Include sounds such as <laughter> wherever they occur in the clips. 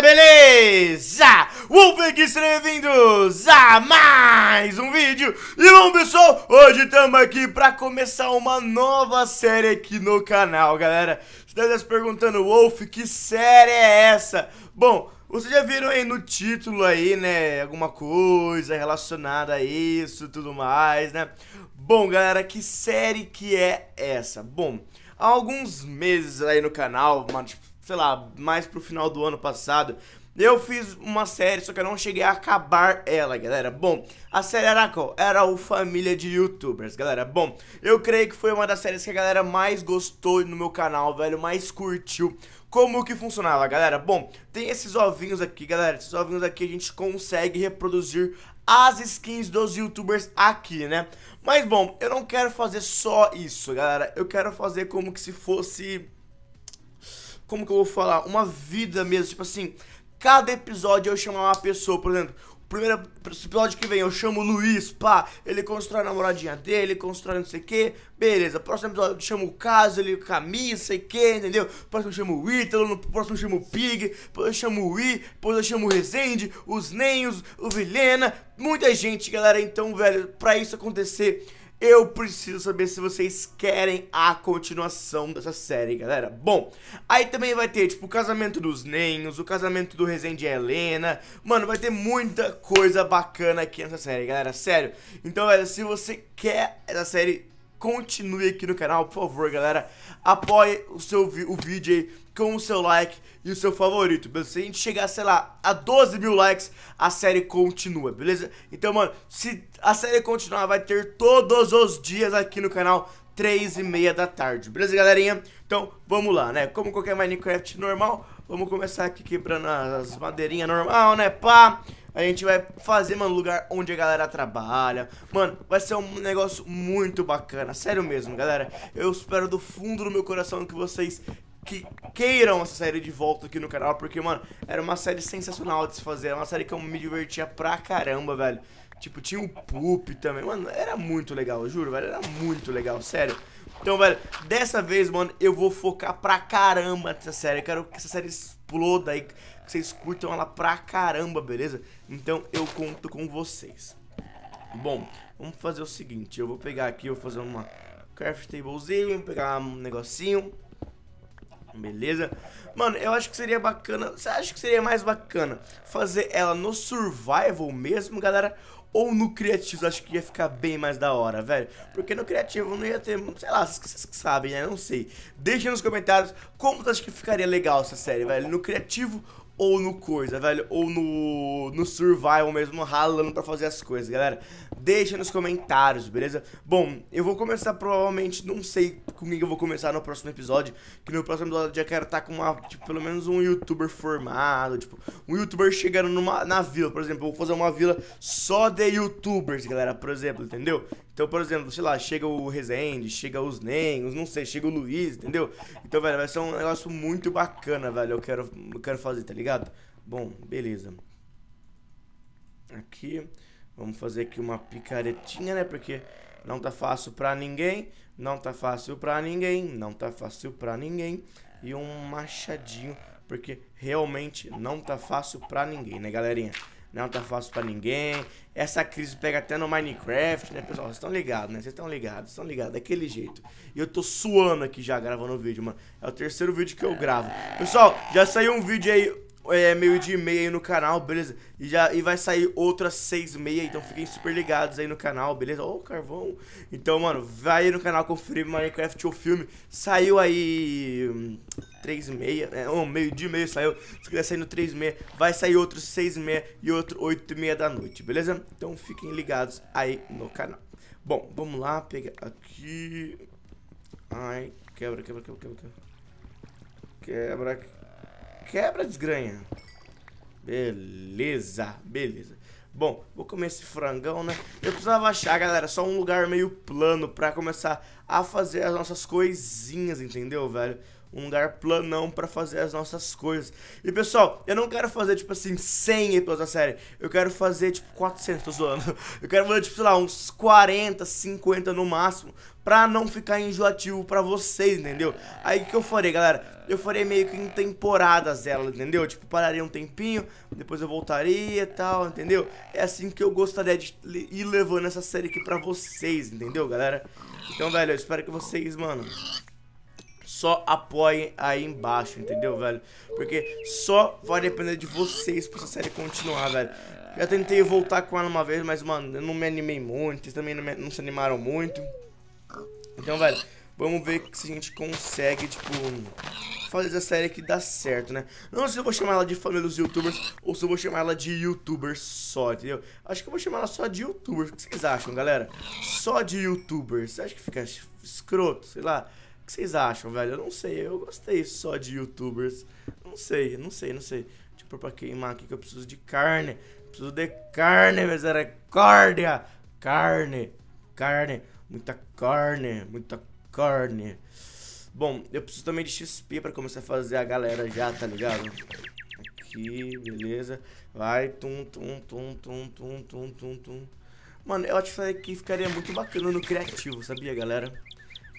galera, beleza? sejam bem-vindos a mais um vídeo E bom pessoal, hoje estamos aqui para começar uma nova série aqui no canal, galera Você está se perguntando, Wolf, que série é essa? Bom, vocês já viram aí no título aí, né, alguma coisa relacionada a isso e tudo mais, né Bom, galera, que série que é essa? Bom, há alguns meses aí no canal, mano, tipo sei lá, mais pro final do ano passado. Eu fiz uma série, só que eu não cheguei a acabar ela, galera. Bom, a série era qual? Era o Família de Youtubers, galera. Bom, eu creio que foi uma das séries que a galera mais gostou no meu canal, velho, mais curtiu. Como que funcionava, galera? Bom, tem esses ovinhos aqui, galera. Esses ovinhos aqui a gente consegue reproduzir as skins dos youtubers aqui, né? Mas, bom, eu não quero fazer só isso, galera. Eu quero fazer como que se fosse como que eu vou falar? Uma vida mesmo, tipo assim, cada episódio eu chamar uma pessoa, por exemplo, o primeiro episódio que vem eu chamo o Luiz, pá, ele constrói a namoradinha dele, constrói não sei o que, beleza. Próximo episódio eu chamo o Caso, ele Camille, sei o que, entendeu? Próximo eu chamo o Ítalo, no próximo eu chamo o Pig, depois eu chamo o I, depois eu chamo o Rezende, os Nenhos, o Vilena, muita gente, galera. Então, velho, pra isso acontecer eu preciso saber se vocês querem a continuação dessa série, galera. Bom, aí também vai ter, tipo, o casamento dos Nenhos, o casamento do Resende e Helena. Mano, vai ter muita coisa bacana aqui nessa série, galera. Sério. Então, velho, se você quer essa série continue aqui no canal, por favor, galera. Apoie o seu o vídeo aí com o seu like e o seu favorito, beleza? Se a gente chegar, sei lá, a 12 mil likes, a série continua, beleza? Então, mano, se a série continuar, vai ter todos os dias aqui no canal, 3 e meia da tarde, beleza, galerinha? Então, vamos lá, né? Como qualquer Minecraft normal, vamos começar aqui quebrando as madeirinhas normal, né, pá? A gente vai fazer, mano, lugar onde a galera trabalha. Mano, vai ser um negócio muito bacana. Sério mesmo, galera. Eu espero do fundo do meu coração que vocês que queiram essa série de volta aqui no canal, porque, mano, era uma série sensacional de se fazer. Era uma série que eu me divertia pra caramba, velho. Tipo, tinha o um Poop também. Mano, era muito legal, eu juro, velho. Era muito legal, sério. Então, velho, dessa vez, mano, eu vou focar pra caramba nessa série. Eu quero que essa série exploda aí, que vocês curtam ela pra caramba, beleza? Então, eu conto com vocês. Bom, vamos fazer o seguinte. Eu vou pegar aqui, vou fazer uma craft tablezinho, pegar um negocinho. Beleza? Mano, eu acho que seria bacana. Você acha que seria mais bacana fazer ela no survival mesmo, galera? Ou no criativo? Acho que ia ficar bem mais da hora, velho. Porque no criativo não ia ter, sei lá, vocês que sabem, né? Não sei. Deixa nos comentários como você acha que ficaria legal essa série, velho. No criativo ou no coisa, velho, ou no, no survival mesmo, ralando para fazer as coisas, galera. Deixa nos comentários, beleza? Bom, eu vou começar provavelmente, não sei comigo eu vou começar no próximo episódio, que no próximo episódio eu já quero estar tá com uma, tipo, pelo menos um youtuber formado, tipo, um youtuber chegando numa, na vila, por exemplo, eu vou fazer uma vila só de youtubers, galera, por exemplo, entendeu? Então, por exemplo, sei lá, chega o Rezende, chega os Nen, os não sei, chega o Luiz, entendeu? Então, velho, vai ser um negócio muito bacana, velho. Eu quero, eu quero fazer, tá ligado? Bom, beleza. Aqui, vamos fazer aqui uma picaretinha, né? Porque não tá fácil pra ninguém, não tá fácil pra ninguém, não tá fácil pra ninguém. E um machadinho, porque realmente não tá fácil pra ninguém, né, galerinha? não tá fácil para ninguém. Essa crise pega até no Minecraft, né, pessoal? Vocês estão ligados, né? Vocês estão ligados, estão ligados, daquele jeito. E eu tô suando aqui já gravando o vídeo, mano. É o terceiro vídeo que eu gravo. Pessoal, já saiu um vídeo aí. É meio de e meia aí no canal, beleza? E, já, e vai sair outras seis e meia, então fiquem super ligados aí no canal, beleza? Ô, oh, carvão! Então, mano, vai aí no canal conferir Minecraft ou filme. Saiu aí... Hum, 3 e meia, né? Um, meio dia e meio saiu. Se quiser sair no 3 e meia, vai sair outro 6 e meia e outro 8 e meia da noite, beleza? Então fiquem ligados aí no canal. Bom, vamos lá, pegar aqui. Ai, quebra, quebra, quebra, quebra, quebra. Quebra, quebra desgranha. Beleza, beleza. Bom, vou comer esse frangão, né? Eu precisava achar, galera, só um lugar meio plano pra começar a fazer as nossas coisinhas, entendeu, velho? um lugar planão para fazer as nossas coisas. E pessoal, eu não quero fazer tipo assim 100 episódios da série, eu quero fazer tipo 400, tô zoando. <laughs> Eu quero fazer tipo, sei lá, uns 40, 50 no máximo, pra não ficar enjoativo pra vocês, entendeu? Aí o que eu farei, galera? Eu farei meio que em temporadas elas entendeu? Tipo, pararia um tempinho, depois eu voltaria e tal, entendeu? É assim que eu gostaria de ir levando essa série aqui pra vocês, entendeu, galera? Então, velho, eu espero que vocês, mano, só apoiem aí embaixo, entendeu, velho? Porque só vai depender de vocês pra essa série continuar, velho. Já tentei voltar com ela uma vez, mas, mano, eu não me animei muito. Vocês também não, me, não se animaram muito. Então, velho, vamos ver se a gente consegue, tipo, fazer essa série que dá certo, né? Não sei se eu vou chamar ela de família dos youtubers ou se eu vou chamar ela de youtubers só, entendeu? Acho que eu vou chamar ela só de youtubers. O que vocês acham, galera? Só de youtubers. Você acha que fica escroto, sei lá? que vocês acham, velho? Eu não sei, eu gostei só de youtubers. Não sei, não sei, não sei. tipo pra queimar aqui que eu preciso de carne. Preciso de carne, misericórdia! Carne, carne, muita carne, muita carne. Bom, eu preciso também de XP pra começar a fazer a galera já, tá ligado? Aqui, beleza. Vai, tum, tum, tum, tum, tum, tum, tum, tum. Mano, eu acho que ficaria muito bacana no criativo, sabia, galera?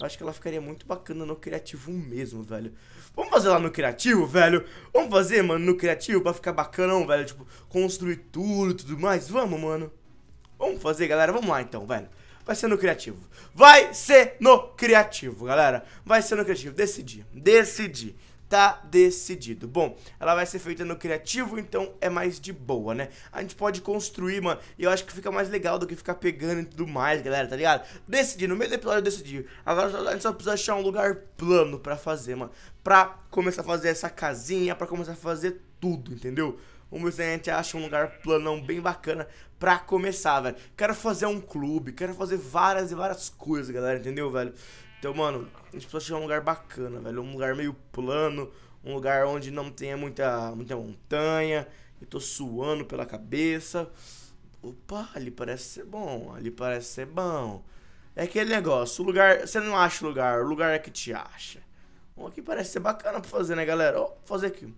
Eu acho que ela ficaria muito bacana no criativo mesmo, velho. Vamos fazer lá no criativo, velho? Vamos fazer, mano, no criativo pra ficar bacanão, velho. Tipo, construir tudo e tudo mais. Vamos, mano. Vamos fazer, galera. Vamos lá, então, velho. Vai ser no criativo. Vai ser no criativo, galera. Vai ser no criativo. Decidi. Decidi tá decidido. Bom, ela vai ser feita no criativo, então é mais de boa, né? A gente pode construir, mano, e eu acho que fica mais legal do que ficar pegando e tudo mais, galera, tá ligado? Decidi, no meio do episódio eu decidi. Agora a gente só precisa achar um lugar plano pra fazer, mano. Pra começar a fazer essa casinha, pra começar a fazer tudo, entendeu? Vamos ver se a gente acha um lugar planão bem bacana pra começar, velho. Quero fazer um clube, quero fazer várias e várias coisas, galera, entendeu, velho? Então, mano, a gente precisa achar um lugar bacana, velho. Um lugar meio plano, um lugar onde não tenha muita, muita montanha. Eu tô suando pela cabeça. Opa, ali parece ser bom, ali parece ser bom. É aquele negócio, o lugar. Você não acha o lugar, o lugar é que te acha. Bom, aqui parece ser bacana pra fazer, né, galera? Ó, vou fazer aqui.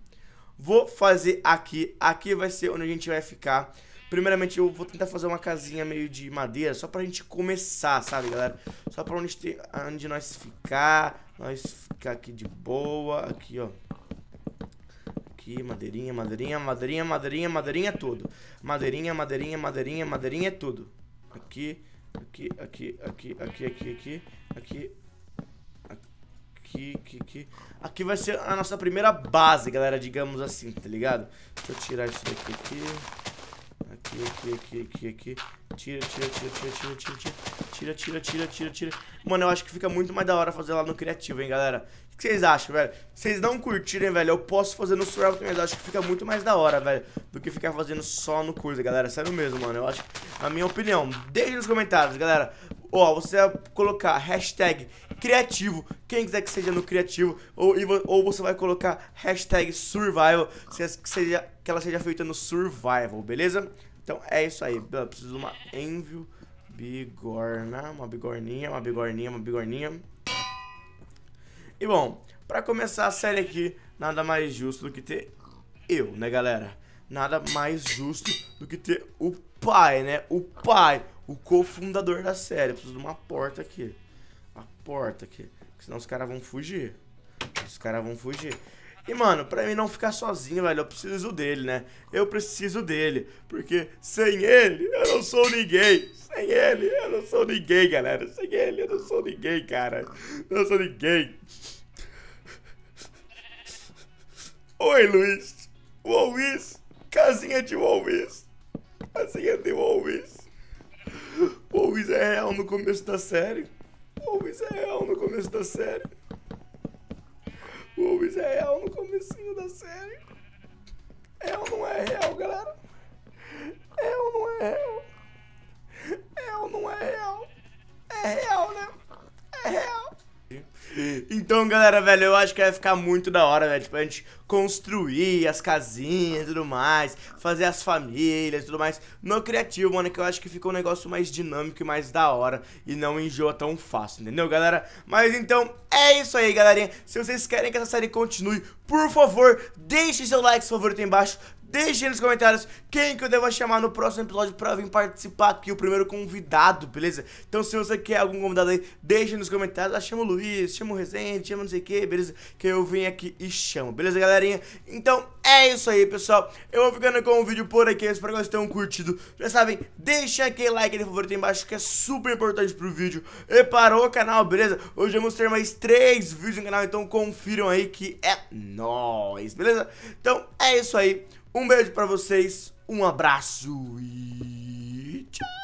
Vou fazer aqui. Aqui vai ser onde a gente vai ficar. Primeiramente, eu vou tentar fazer uma casinha meio de madeira, só pra gente começar, sabe, galera? Só pra onde, ter, onde nós ficar, nós ficar aqui de boa, aqui, ó. Aqui, madeirinha, madeirinha, madeirinha, madeirinha, madeirinha é tudo. Madeirinha, madeirinha, madeirinha, madeirinha é tudo. Aqui, aqui, aqui, aqui, aqui, aqui, aqui, aqui, aqui, aqui, aqui. Aqui vai ser a nossa primeira base, galera, digamos assim, tá ligado? Deixa eu tirar isso daqui aqui. Aqui, aqui, aqui, aqui, aqui. Tira, tira, tira, tira, tira, tira, tira, tira, tira, tira, tira. Mano, eu acho que fica muito mais da hora fazer lá no criativo, hein, galera. O que vocês acham, velho? Vocês não curtirem, velho, eu posso fazer no survival também, mas eu acho que fica muito mais da hora, velho, do que ficar fazendo só no curso, galera. Sério mesmo, mano. Eu acho, na minha opinião, deixe nos comentários, galera. Ó, você vai colocar hashtag criativo, quem quiser que seja no criativo, ou, ou você vai colocar hashtag survival, que, seja, que ela seja feita no survival, beleza? Então é isso aí. Eu preciso de uma Envio Bigorna. Uma bigorninha, uma bigorninha, uma bigorninha. E bom, pra começar a série aqui, nada mais justo do que ter eu, né, galera? Nada mais justo do que ter o pai, né? O pai, o cofundador da série. Eu preciso de uma porta aqui. A porta aqui. Senão os caras vão fugir. Os caras vão fugir. E, mano, pra mim não ficar sozinho, velho, eu preciso dele, né? Eu preciso dele. Porque sem ele, eu não sou ninguém. Sem ele, eu não sou ninguém, galera. Sem ele, eu não sou ninguém, cara. Eu não sou ninguém. Oi, Luiz. Wallis. Casinha de Wallis. Casinha de Wallis. Wallis é real no começo da série. Wallis é real no começo da série. Rubens é real no comecinho da série. ou não é real, galera. ou não é real. ou não é real. É real. Então, galera, velho, eu acho que vai ficar muito da hora, velho. Tipo, a gente construir as casinhas e tudo mais, fazer as famílias e tudo mais no criativo, mano, que eu acho que fica um negócio mais dinâmico e mais da hora e não enjoa tão fácil, entendeu, galera? Mas então, é isso aí, galerinha. Se vocês querem que essa série continue, por favor, deixe seu like favorito aí embaixo, Deixe nos comentários quem que eu devo chamar no próximo episódio pra vir participar aqui, o primeiro convidado, beleza? Então se você quer algum convidado aí, deixe nos comentários. Ah, chama o Luiz, chama o Rezende, chama não sei o que, beleza? Que eu venho aqui e chamo, beleza, galerinha? Então é isso aí, pessoal. Eu vou ficando com o vídeo por aqui. espero que vocês tenham curtido. Já sabem, deixa aquele like de favorito aí embaixo que é super importante pro vídeo e o canal, beleza? Hoje vamos ter mais três vídeos no canal, então confiram aí que é nóis, beleza? Então é isso aí. Um beijo para vocês, um abraço e tchau!